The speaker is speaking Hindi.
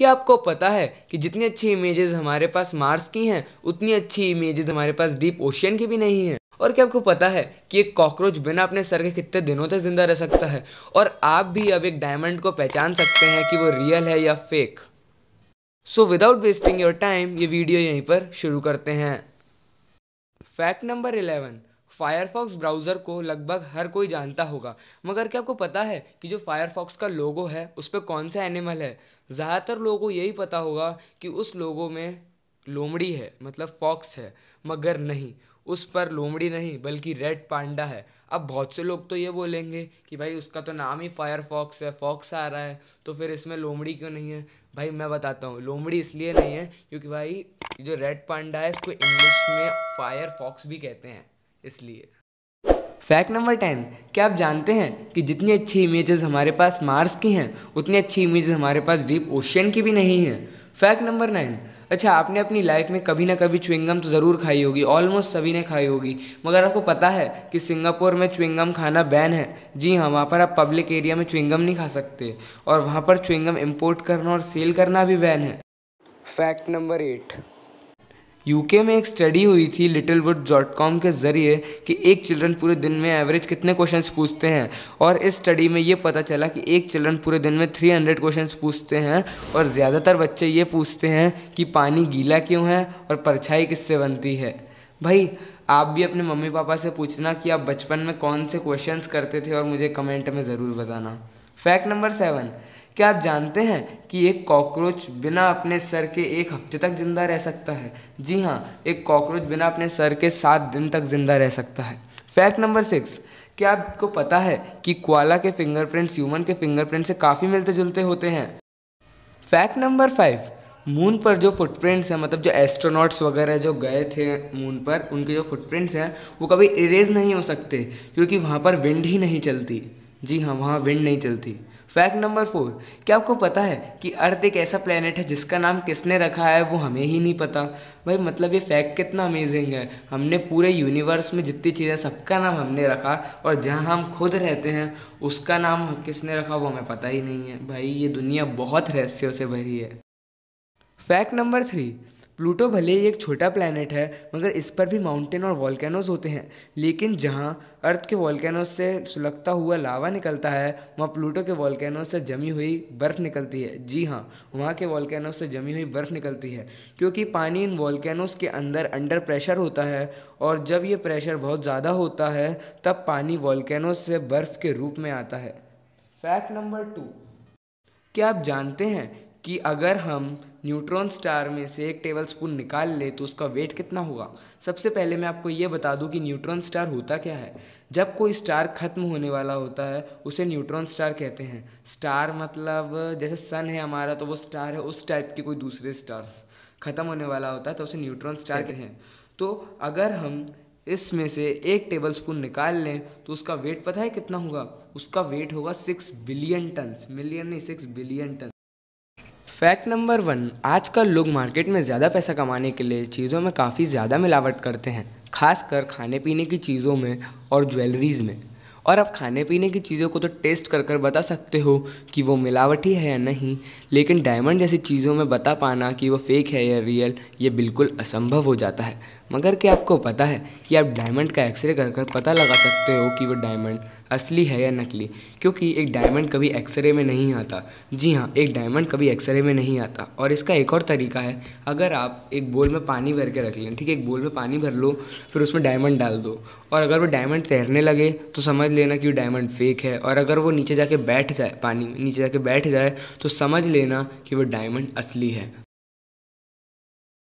क्या आपको पता है कि जितनी अच्छी इमेजेस हमारे पास मार्स की हैं उतनी अच्छी इमेजेस हमारे पास डीप ओशियन की भी नहीं है और क्या आपको पता है कि एक कॉकरोच बिना अपने सर के कितने दिनों तक जिंदा रह सकता है और आप भी अब एक डायमंड को पहचान सकते हैं कि वो रियल है या fake so without wasting your time ये वीडियो यहीं पर शुरू करते हैं fact number eleven Firefox browser को लगभग हर कोई जानता होगा मगर क्या आपको पता है कि जो फायरफॉक्स का लोगो है उस पर कौन सा एनिमल है ज़्यादातर लोगों को यही पता होगा कि उस लोगो में लोमड़ी है मतलब फॉक्स है मगर नहीं उस पर लोमड़ी नहीं बल्कि रेड पांडा है अब बहुत से लोग तो ये बोलेंगे कि भाई उसका तो नाम ही फायर फॉक्स है फॉक्स आ रहा है तो फिर इसमें लोमड़ी क्यों नहीं है भाई मैं बताता हूँ लोमड़ी इसलिए नहीं है क्योंकि भाई जो रेड पांडा है इसको इंग्लिश में फायर फॉक्स भी कहते हैं इसलिए फैक्ट नंबर टेन क्या आप जानते हैं कि जितनी अच्छी इमेजेस हमारे पास मार्स की हैं उतनी अच्छी इमेजेस हमारे पास डीप ओशियन की भी नहीं हैं फैक्ट नंबर नाइन अच्छा आपने अपनी लाइफ में कभी ना कभी च्विंगम तो ज़रूर खाई होगी ऑलमोस्ट सभी ने खाई होगी मगर आपको पता है कि सिंगापुर में च्विंगम खाना बैन है जी हाँ वहाँ पर आप पब्लिक एरिया में च्विंगम नहीं खा सकते और वहाँ पर च्विंगम इम्पोर्ट करना और सेल करना भी बैन है फैक्ट नंबर एट यूके में एक स्टडी हुई थी लिटिल वुड डॉट कॉम के ज़रिए कि एक चिल्ड्रन पूरे दिन में एवरेज कितने क्वेश्चंस पूछते हैं और इस स्टडी में ये पता चला कि एक चिल्ड्रन पूरे दिन में 300 क्वेश्चंस पूछते हैं और ज़्यादातर बच्चे ये पूछते हैं कि पानी गीला क्यों है और परछाई किससे बनती है भाई आप भी अपने मम्मी पापा से पूछना कि आप बचपन में कौन से क्वेश्चंस करते थे और मुझे कमेंट में ज़रूर बताना फैक्ट नंबर सेवन क्या आप जानते हैं कि एक कॉकरोच बिना अपने सर के एक हफ्ते तक ज़िंदा रह सकता है जी हाँ एक कॉकरोच बिना अपने सर के सात दिन तक ज़िंदा रह सकता है फैक्ट नंबर सिक्स क्या आपको पता है कि क्वाला के फिंगरप्रिंट्स ह्यूमन के फिंगरप्रिंट से काफ़ी मिलते जुलते होते हैं फैक्ट नंबर फाइव मून पर जो फुटप्रिंट्स हैं मतलब जो एस्ट्रोनॉट्स वगैरह जो गए थे मून पर उनके जो फुटप्रिंट्स हैं वो कभी इरेज नहीं हो सकते क्योंकि वहाँ पर विंड ही नहीं चलती जी हाँ वहाँ विंड नहीं चलती फैक्ट नंबर फोर क्या आपको पता है कि अर्थ एक ऐसा प्लानट है जिसका नाम किसने रखा है वो हमें ही नहीं पता भाई मतलब ये फैक्ट कितना अमेजिंग है हमने पूरे यूनिवर्स में जितनी चीज़ें सबका नाम हमने रखा और जहाँ हम खुद रहते हैं उसका नाम किसने रखा वो हमें पता ही नहीं है भाई ये दुनिया बहुत रहस्यों से भरी है फैक्ट नंबर थ्री प्लूटो भले ही एक छोटा प्लानट है मगर इस पर भी माउंटेन और वॉलकैनोज होते हैं लेकिन जहाँ अर्थ के वॉलकैनोज से सुलगता हुआ लावा निकलता है वहाँ प्लूटो के वॉलकैनोज से जमी हुई बर्फ़ निकलती है जी हाँ वहाँ के वॉलकैनोज से जमी हुई बर्फ़ निकलती है क्योंकि पानी इन वॉलकैनोज़ के अंदर अंडर प्रेशर होता है और जब ये प्रेशर बहुत ज़्यादा होता है तब पानी वॉलकैनोज से बर्फ़ के रूप में आता है फैक्ट नंबर टू क्या आप जानते हैं कि अगर हम न्यूट्रॉन स्टार में से एक टेबल स्पून निकाल ले तो उसका वेट कितना होगा सबसे पहले मैं आपको ये बता दूं कि न्यूट्रॉन स्टार होता क्या है जब कोई स्टार ख़त्म होने वाला होता है उसे न्यूट्रॉन स्टार कहते हैं स्टार मतलब जैसे सन है हमारा तो वो स्टार है उस टाइप के कोई दूसरे स्टार्स ख़त्म होने वाला होता है तो उसे न्यूट्रॉन स्टार कहते हैं तो अगर हम इसमें से एक टेबल स्पून निकाल लें तो उसका वेट पता है कितना होगा उसका वेट होगा सिक्स बिलियन टन्स मिलियन नहीं six billion ton fact number one आजकल लोग मार्केट में ज़्यादा पैसा कमाने के लिए चीज़ों में काफ़ी ज़्यादा मिलावट करते हैं खासकर खाने पीने की चीज़ों में और ज्वेलरीज़ में और आप खाने पीने की चीज़ों को तो टेस्ट कर कर बता सकते हो कि वो मिलावटी है या नहीं लेकिन डायमंड जैसी चीज़ों में बता पाना कि वो फेक है या रियल ये बिल्कुल असंभव हो जाता है मगर क्या आपको पता है कि आप डायमंड का एक्सरे कर कर पता लगा सकते हो कि वो डायमंड असली है या नकली क्योंकि एक डायमंड कभी एक्सरे में नहीं आता जी हाँ एक डायमंड कभी एक्सरे में नहीं आता और इसका एक और तरीका है अगर आप एक बोल में पानी भर के रख लें ठीक है एक बोल में पानी भर लो फिर उसमें डायमंड डाल दो और अगर वो डायमंड तैरने लगे तो समझ लेना कि वो डायमंड फेक है और अगर वो नीचे जाके बैठ जाए पानी में नीचे जाके बैठ जाए तो समझ लेना कि वो डायमंड असली है